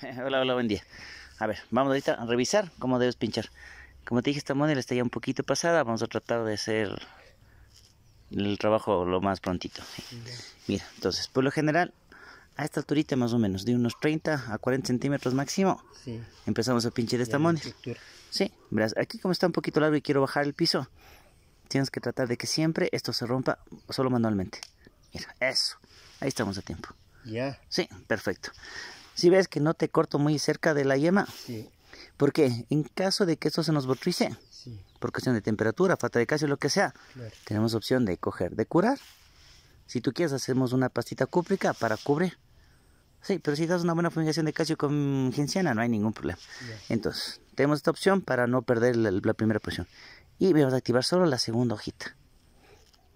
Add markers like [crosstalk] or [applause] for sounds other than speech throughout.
[laughs] hola, hola, buen día. A ver, vamos ahorita a revisar cómo debes pinchar. Como te dije, esta moneda está ya un poquito pasada. Vamos a tratar de hacer el trabajo lo más prontito. Mira, entonces, por lo general, a esta alturita más o menos, de unos 30 a 40 centímetros máximo, empezamos a pinchar esta moneda. Sí, verás, aquí como está un poquito largo y quiero bajar el piso, tienes que tratar de que siempre esto se rompa solo manualmente. Mira, eso, ahí estamos a tiempo. Ya. Sí, perfecto. Si ves que no te corto muy cerca de la yema. Sí. En caso de que esto se nos botrice, sí. por cuestión de temperatura, falta de calcio, lo que sea, tenemos opción de coger, de curar. Si tú quieres, hacemos una pastita cúprica para cubrir. Sí, pero si das una buena fumigación de calcio con genciana, no hay ningún problema. Entonces, tenemos esta opción para no perder la, primera presión. Y vamos a activar solo la segunda hojita.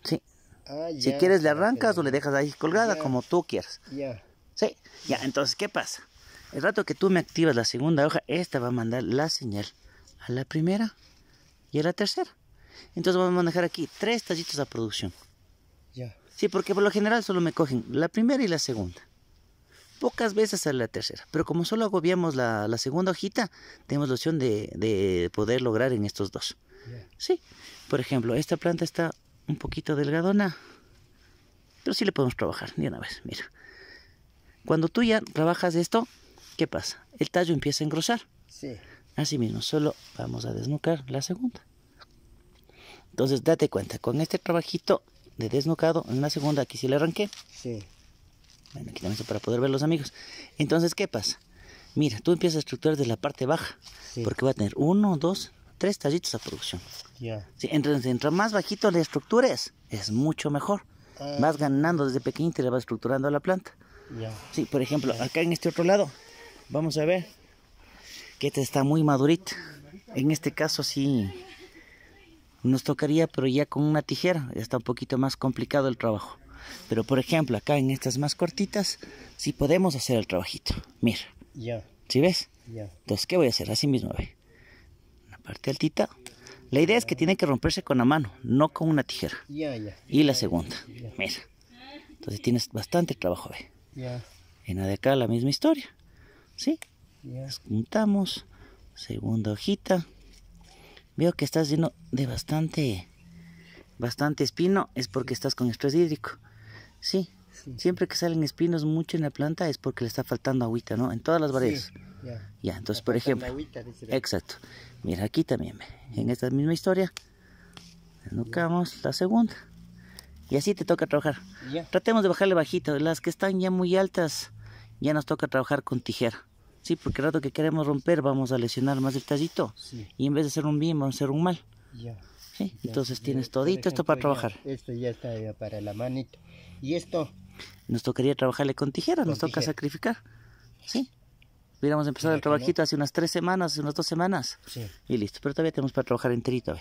Sí. Ah, si quieres, le arrancas o le dejas ahí colgada, como tú quieras. Ya. Sí, ya, entonces, ¿qué pasa? El rato que tú me activas la segunda hoja, esta va a mandar la señal a la primera y a la tercera. Entonces vamos a manejar aquí tres tallitos de producción. Ya. Sí, porque por lo general solo me cogen la primera y la segunda. Pocas veces a la tercera. Pero como solo agobiamos la, segunda hojita, tenemos la opción de, poder lograr en estos dos. Sí. Por ejemplo, esta planta está un poquito delgadona. Pero sí le podemos trabajar, de una vez, mira. Cuando tú ya trabajas esto, ¿qué pasa? El tallo empieza a engrosar. Sí. Así mismo, solo vamos a desnucar la segunda. Entonces, date cuenta, con este trabajito de desnucado, en la segunda aquí sí le arranqué. Sí. Bueno, aquí también para poder ver los amigos. Entonces, ¿qué pasa? Mira, tú empiezas a estructurar desde la parte baja, sí. porque va a tener uno, dos, tres tallitos a producción. Ya. Sí. entonces, entre más bajito le estructures, es mucho mejor. Ah. Vas ganando desde pequeñito y le vas estructurando a la planta. Sí, por ejemplo, acá en este otro lado, vamos a ver que esta está muy madurita. En este caso sí nos tocaría, pero ya con una tijera, ya está un poquito más complicado el trabajo. Pero por ejemplo, acá en estas más cortitas, sí podemos hacer el trabajito. Mira. Ya. ¿Sí ves? Entonces, ¿qué voy a hacer? Así mismo, ve. La parte altita. La idea es que tiene que romperse con la mano, no con una tijera. Y la segunda. Mira. Entonces tienes bastante trabajo, ve. En la de acá la misma historia. ¿Sí? juntamos. Segunda hojita. Veo que estás lleno de bastante, bastante espino. Es porque estás con estrés hídrico. Sí. Siempre que salen espinos mucho en la planta es porque le está faltando agüita, ¿no? En todas las variedades. Ya. entonces, por ejemplo. exacto. Mira, aquí también. En esta misma historia. Nucamos la segunda. Y así te toca trabajar. Tratemos de bajarle bajito. Las que están ya muy altas, ya nos toca trabajar con tijera. Sí, porque el rato que queremos romper vamos a lesionar más el tallito. Y en vez de hacer un bien, vamos a hacer un mal. Entonces tienes todito esto para trabajar. esto ya está para la manito. ¿Y esto? Nos tocaría trabajarle con tijera, nos toca sacrificar. ¿Sí? Hubiéramos empezado el trabajito hace unas tres semanas, hace unas dos semanas. Sí. Y listo, pero todavía tenemos para trabajar enterito.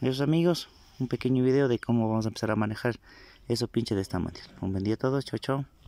Adiós amigos un pequeño video de cómo vamos a empezar a manejar eso pinche de esta manera. Un buen a todos, chao chao.